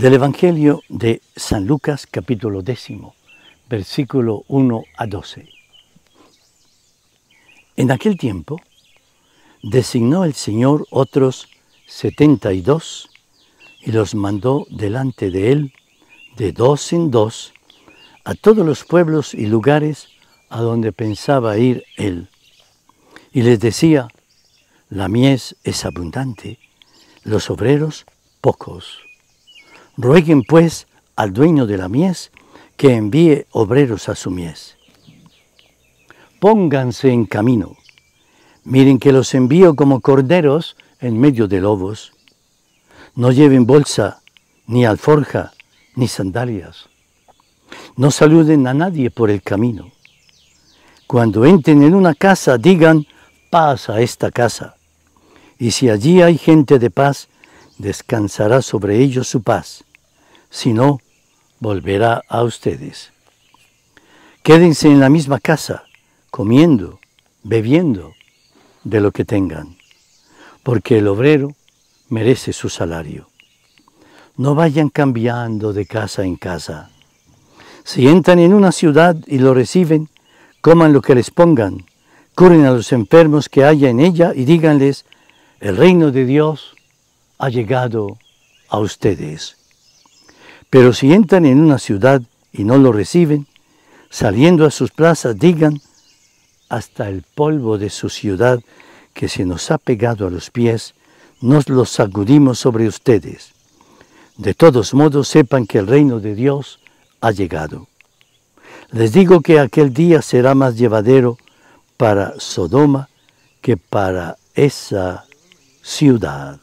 Del Evangelio de San Lucas capítulo décimo, versículo 1 a 12. En aquel tiempo designó el Señor otros setenta y dos y los mandó delante de él de dos en dos a todos los pueblos y lugares a donde pensaba ir él. Y les decía, la mies es abundante, los obreros pocos. Rueguen pues al dueño de la mies que envíe obreros a su mies. Pónganse en camino. Miren que los envío como corderos en medio de lobos. No lleven bolsa, ni alforja, ni sandalias. No saluden a nadie por el camino. Cuando entren en una casa, digan, paz a esta casa. Y si allí hay gente de paz, descansará sobre ellos su paz si no, volverá a ustedes. Quédense en la misma casa, comiendo, bebiendo de lo que tengan, porque el obrero merece su salario. No vayan cambiando de casa en casa. Si entran en una ciudad y lo reciben, coman lo que les pongan, curen a los enfermos que haya en ella y díganles, el reino de Dios ha llegado a ustedes. Pero si entran en una ciudad y no lo reciben, saliendo a sus plazas digan, hasta el polvo de su ciudad que se nos ha pegado a los pies, nos lo sacudimos sobre ustedes. De todos modos, sepan que el reino de Dios ha llegado. Les digo que aquel día será más llevadero para Sodoma que para esa ciudad.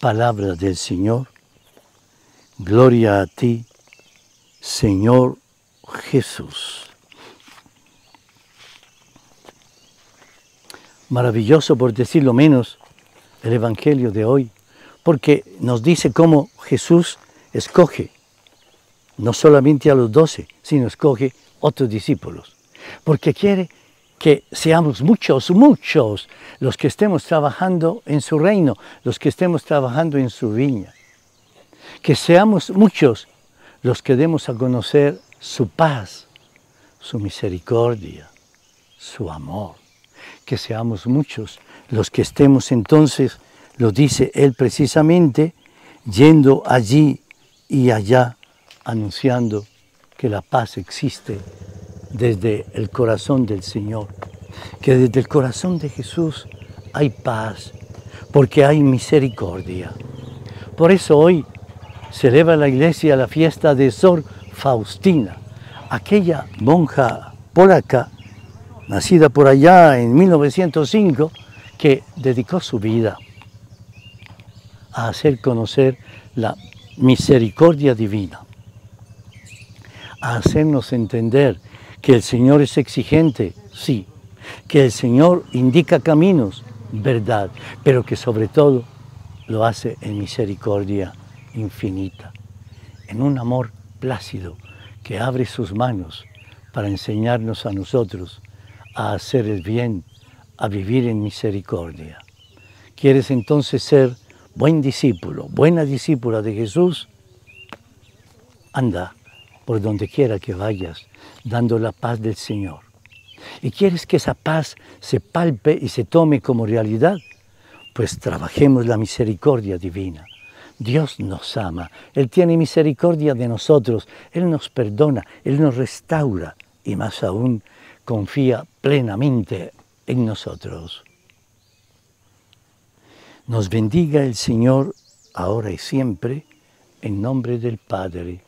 Palabra del Señor. Gloria a ti, Señor Jesús. Maravilloso, por decirlo menos, el Evangelio de hoy, porque nos dice cómo Jesús escoge no solamente a los doce, sino escoge otros discípulos, porque quiere que seamos muchos, muchos los que estemos trabajando en su reino, los que estemos trabajando en su viña. Que seamos muchos los que demos a conocer su paz, su misericordia, su amor. Que seamos muchos los que estemos entonces, lo dice él precisamente, yendo allí y allá, anunciando que la paz existe desde el corazón del Señor, que desde el corazón de Jesús hay paz, porque hay misericordia. Por eso hoy celebra la iglesia la fiesta de Sor Faustina, aquella monja polaca, nacida por allá en 1905, que dedicó su vida a hacer conocer la misericordia divina, a hacernos entender que el Señor es exigente, sí, que el Señor indica caminos, verdad, pero que sobre todo lo hace en misericordia infinita, en un amor plácido que abre sus manos para enseñarnos a nosotros a hacer el bien, a vivir en misericordia. ¿Quieres entonces ser buen discípulo, buena discípula de Jesús? Anda por donde quiera que vayas, dando la paz del Señor. ¿Y quieres que esa paz se palpe y se tome como realidad? Pues trabajemos la misericordia divina. Dios nos ama, Él tiene misericordia de nosotros, Él nos perdona, Él nos restaura y más aún confía plenamente en nosotros. Nos bendiga el Señor ahora y siempre, en nombre del Padre